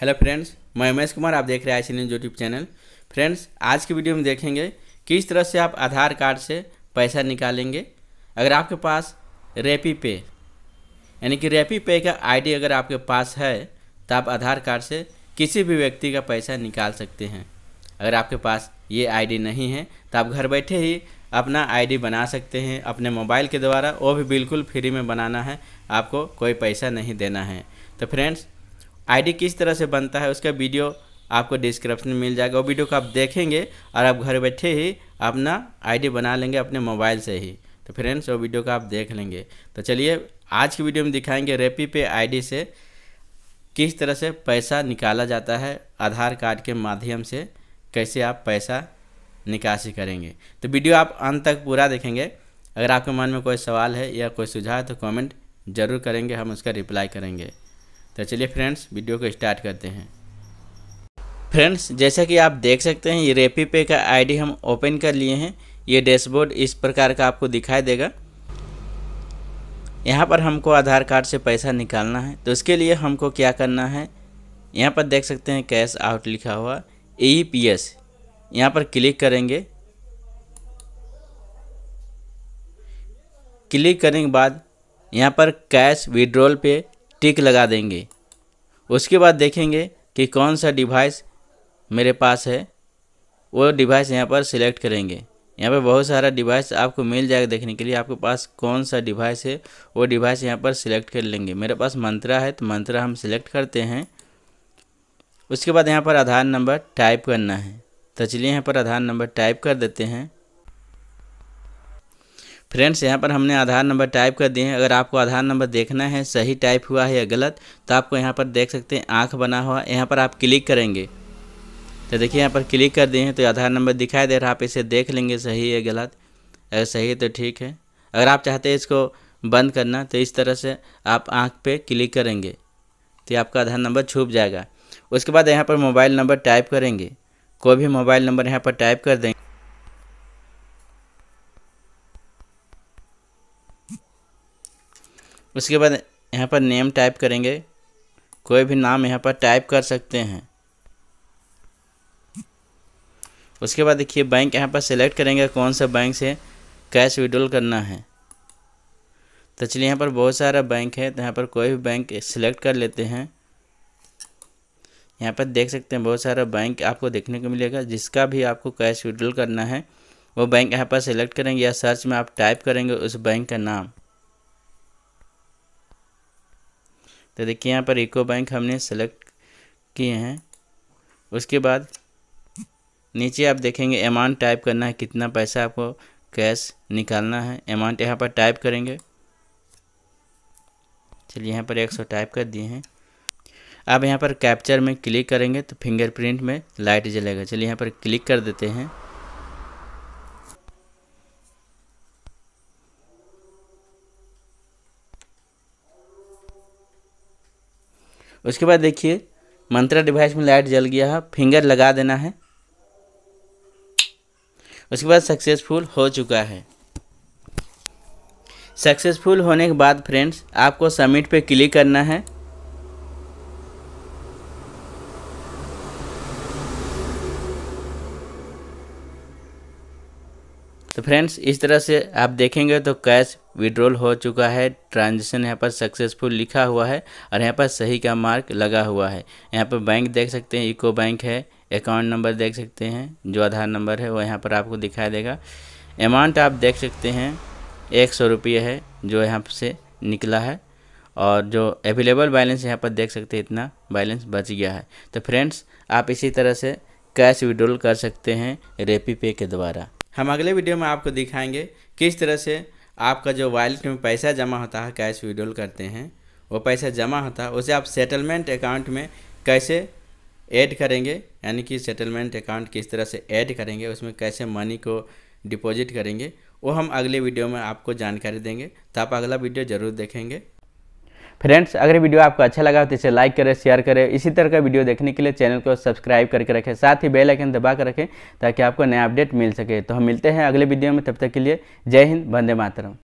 hello friends मैं उमेश कुमार आप देख रहे हैं I C news YouTube channel friends आज की वीडियो में देखेंगे किस तरह से आप आधार कार्ड से पैसा निकालेंगे अगर आपके पास रेपी पे यानी कि रेपी पे का आईडी अगर आपके पास है तो आप आधार कार्ड से किसी भी व्यक्ति का पैसा निकाल सकते हैं अगर आपके पास ये आई नहीं है तो आप घर बैठे ही अपना आई बना सकते हैं अपने मोबाइल के द्वारा वो भी बिल्कुल फ्री में बनाना है आपको कोई पैसा नहीं देना है तो फ्रेंड्स आईडी किस तरह से बनता है उसका वीडियो आपको डिस्क्रिप्शन में मिल जाएगा वो वीडियो को आप देखेंगे और आप घर बैठे ही अपना आईडी बना लेंगे अपने मोबाइल से ही तो फ्रेंड्स वो वीडियो को आप देख लेंगे तो चलिए आज की वीडियो में दिखाएंगे रेपी पे आईडी से किस तरह से पैसा निकाला जाता है आधार कार्ड के माध्यम से कैसे आप पैसा निकासी करेंगे तो वीडियो आप अंत तक पूरा देखेंगे अगर आपके मन में कोई सवाल है या कोई सुझाव है तो कमेंट ज़रूर करेंगे हम उसका रिप्लाई करेंगे तो चलिए फ्रेंड्स वीडियो को स्टार्ट करते हैं फ्रेंड्स जैसा कि आप देख सकते हैं ये रेपी पे का आईडी हम ओपन कर लिए हैं ये डैशबोर्ड इस प्रकार का आपको दिखाई देगा यहाँ पर हमको आधार कार्ड से पैसा निकालना है तो इसके लिए हमको क्या करना है यहाँ पर देख सकते हैं कैश आउट लिखा हुआ ई पी एस यहाँ पर क्लिक करेंगे क्लिक करने के बाद यहाँ पर कैश विड्रॉल पे टिक लगा देंगे उसके बाद देखेंगे कि कौन सा डिवाइस मेरे पास है वो डिवाइस यहाँ पर सिलेक्ट करेंगे यहाँ पर बहुत सारा डिवाइस आपको मिल जाएगा देखने के लिए आपके पास कौन सा डिवाइस है वो डिवाइस यहाँ पर सिलेक्ट कर लेंगे मेरे पास मंत्रा है तो मंत्रा हम सिलेक्ट करते हैं उसके बाद यहाँ पर आधार नंबर टाइप करना है तो चलिए यहाँ पर आधार नंबर टाइप कर देते हैं फ्रेंड्स यहाँ पर हमने आधार नंबर टाइप कर दिए हैं अगर आपको आधार नंबर देखना है सही टाइप हुआ है या गलत तो आपको यहाँ पर देख सकते हैं आँख बना हुआ यहाँ पर आप क्लिक करेंगे तो देखिए यहाँ पर क्लिक कर दिए हैं तो आधार नंबर दिखाई दे रहा आप इसे देख लेंगे सही है गलत अगर सही है तो ठीक है अगर आप चाहते हैं इसको बंद करना तो इस तरह से आप आँख पे क्लिक करेंगे तो आपका आधार नंबर छुप जाएगा उसके बाद यहाँ पर मोबाइल नंबर टाइप करेंगे कोई भी मोबाइल नंबर यहाँ पर टाइप कर देंगे उसके बाद यहाँ पर नेम टाइप करेंगे कोई भी नाम यहाँ पर टाइप कर सकते हैं उसके बाद देखिए बैंक यहाँ पर सेलेक्ट करेंगे कौन सा बैंक से कैश विड्रॉल करना है तो चलिए यहाँ पर बहुत सारा बैंक है तो यहाँ पर कोई भी बैंक सिलेक्ट कर लेते हैं यहाँ पर देख सकते हैं बहुत सारा बैंक आपको देखने को मिलेगा जिसका भी आपको कैश विड्रॉल करना है वो बैंक यहाँ पर सेलेक्ट करेंगे या सर्च में आप टाइप करेंगे उस बैंक का नाम तो देखिए यहाँ पर इको बैंक हमने सेलेक्ट किए हैं उसके बाद नीचे आप देखेंगे अमाउंट टाइप करना है कितना पैसा आपको कैश निकालना है अमाउंट यहाँ पर टाइप करेंगे चलिए यहाँ पर 100 टाइप कर दिए हैं अब यहाँ पर कैप्चर में क्लिक करेंगे तो फिंगरप्रिंट में लाइट जलेगा चलिए यहाँ पर क्लिक कर देते हैं उसके बाद देखिए मंत्रा डिवाइस में लाइट जल गया है फिंगर लगा देना है उसके बाद सक्सेसफुल हो चुका है सक्सेसफुल होने के बाद फ्रेंड्स आपको सबमिट पे क्लिक करना है तो फ्रेंड्स इस तरह से आप देखेंगे तो कैश विड्रॉल हो चुका है ट्रांजेक्शन यहाँ पर सक्सेसफुल लिखा हुआ है और यहाँ पर सही का मार्क लगा हुआ है यहाँ पर बैंक देख सकते हैं इको बैंक है अकाउंट नंबर देख सकते हैं जो आधार नंबर है वो यहाँ पर आपको दिखाई देगा अमाउंट आप देख सकते हैं एक सौ रुपये है जो यहाँ से निकला है और जो अवेलेबल बैलेंस यहाँ पर देख सकते हैं इतना बैलेंस बच गया है तो फ्रेंड्स आप इसी तरह से कैश विड्रॉल कर सकते हैं रेपी पे के द्वारा हम अगले वीडियो में आपको दिखाएंगे किस तरह से आपका जो वॉलेट में पैसा जमा होता है कैश विड्रोल करते हैं वो पैसा जमा होता है उसे आप सेटलमेंट अकाउंट में कैसे ऐड करेंगे यानी कि सेटलमेंट अकाउंट किस तरह से ऐड करेंगे उसमें कैसे मनी को डिपॉजिट करेंगे वो हम अगले वीडियो में आपको जानकारी देंगे तो आप अगला वीडियो ज़रूर देखेंगे फ्रेंड्स अगर वीडियो आपको अच्छा लगा तो इसे लाइक करें शेयर करें इसी तरह का वीडियो देखने के लिए चैनल को सब्सक्राइब करके रखें साथ ही बेल आइकन दबा कर रखें ताकि आपको नया अपडेट मिल सके तो हम मिलते हैं अगले वीडियो में तब तक के लिए जय हिंद वंदे मातरम